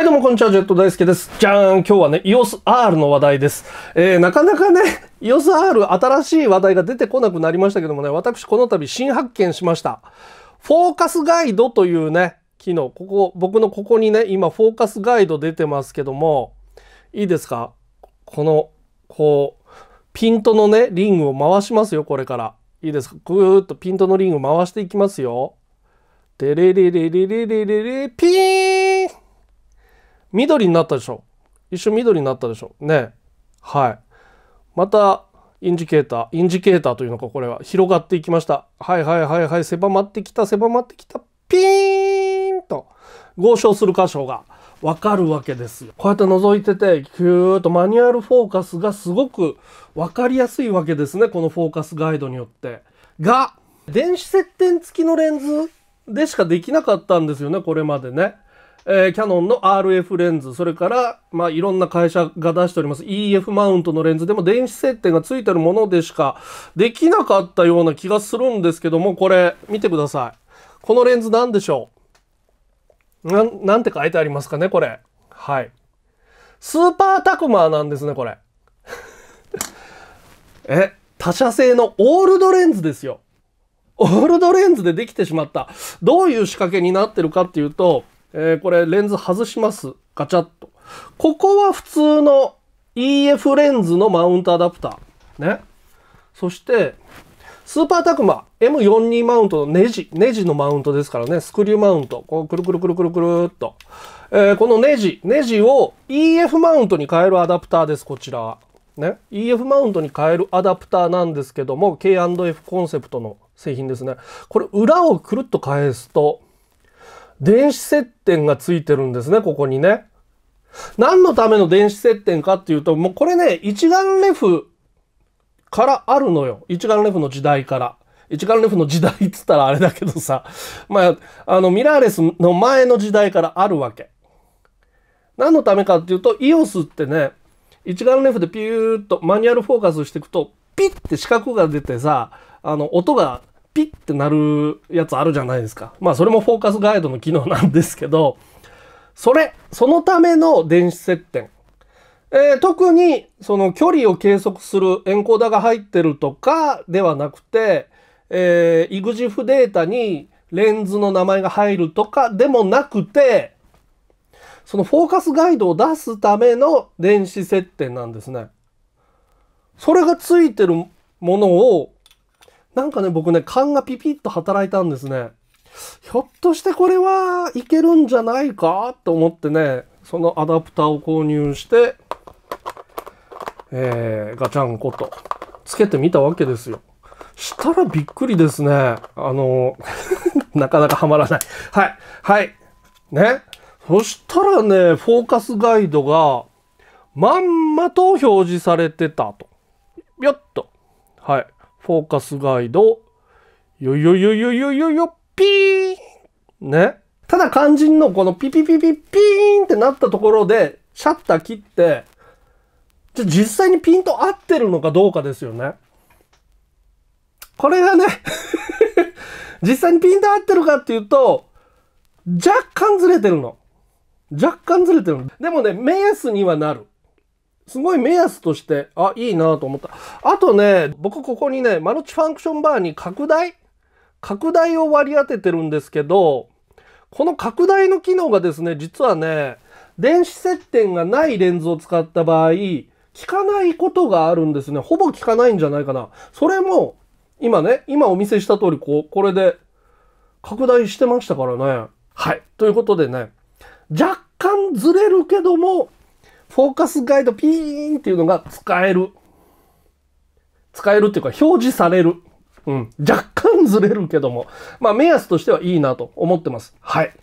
はいどうもこんにちは、ジェット大輔です。じゃーん今日はね、EOSR の話題です。えー、なかなかね、EOSR 新しい話題が出てこなくなりましたけどもね、私この度新発見しました。フォーカスガイドというね、機能、ここ、僕のここにね、今フォーカスガイド出てますけども、いいですかこの、こう、ピントのね、リングを回しますよ、これから。いいですかぐーっとピントのリング回していきますよ。でれれれれれれれれ、ピーン緑になったでしょ一瞬緑になったでしょねはいまたインジケーターインジケーターというのかこれは広がっていきましたはいはいはいはい狭まってきた狭まってきたピーンと合掌する箇所がわかるわけですこうやって覗いててキューッとマニュアルフォーカスがすごく分かりやすいわけですねこのフォーカスガイドによってが電子接点付きのレンズでしかできなかったんですよねこれまでねえー、キャノンの RF レンズ、それから、まあ、いろんな会社が出しております EF マウントのレンズでも電子接点がついてるものでしかできなかったような気がするんですけども、これ、見てください。このレンズ何でしょうななんて書いてありますかね、これ。はい。スーパータクマーなんですね、これ。え、他社製のオールドレンズですよ。オールドレンズでできてしまった。どういう仕掛けになってるかっていうと、えー、これレンズ外します。ガチャッと。ここは普通の EF レンズのマウントアダプター。ね。そして、スーパータクマ M42 マウントのネジ、ネジのマウントですからね、スクリューマウント、こうくるくるくるくるくるっと、えー、このネジ、ネジを EF マウントに変えるアダプターです、こちら。は。ね、EF マウントに変えるアダプターなんですけども K&F コンセプトの製品ですねこれ裏をくるっと返すと電子接点がついてるんですね、ここにね。何のための電子接点かっていうと、もうこれね、一眼レフからあるのよ。一眼レフの時代から。一眼レフの時代って言ったらあれだけどさ、まあ、あの、ミラーレスの前の時代からあるわけ。何のためかっていうと、EOS ってね、一眼レフでピューっとマニュアルフォーカスしていくと、ピッて四角が出てさ、あの、音がピッてなるやつあるじゃないですか。まあそれもフォーカスガイドの機能なんですけど、それ、そのための電子接点。えー、特にその距離を計測するエンコーダーが入ってるとかではなくて、えー、EXIF データにレンズの名前が入るとかでもなくて、そのフォーカスガイドを出すための電子接点なんですね。それがついてるものをなんかね、僕ね、勘がピピッと働いたんですね。ひょっとしてこれはいけるんじゃないかと思ってね、そのアダプターを購入して、えー、ガチャンコとつけてみたわけですよ。したらびっくりですね。あの、なかなかはまらない。はい。はい。ね。そしたらね、フォーカスガイドが、まんまと表示されてたと。よょっと。はい。フォーカスガイド、よよよよよよよ、ピーンね。ただ肝心のこのピピピピピーンってなったところで、シャッター切って、じゃ実際にピンと合ってるのかどうかですよね。これがね 実際にピンと合ってるかっていうと、若干ずれてるの。若干ずれてるの。でもね、目安にはなる。すごい目安として、あ、いいなと思った。あとね、僕ここにね、マルチファンクションバーに拡大拡大を割り当ててるんですけど、この拡大の機能がですね、実はね、電子接点がないレンズを使った場合、効かないことがあるんですね。ほぼ効かないんじゃないかな。それも、今ね、今お見せした通り、こう、これで拡大してましたからね。はい。ということでね、若干ずれるけども、フォーカスガイドピーンっていうのが使える。使えるっていうか表示される。うん。若干ずれるけども。まあ目安としてはいいなと思ってます。はい。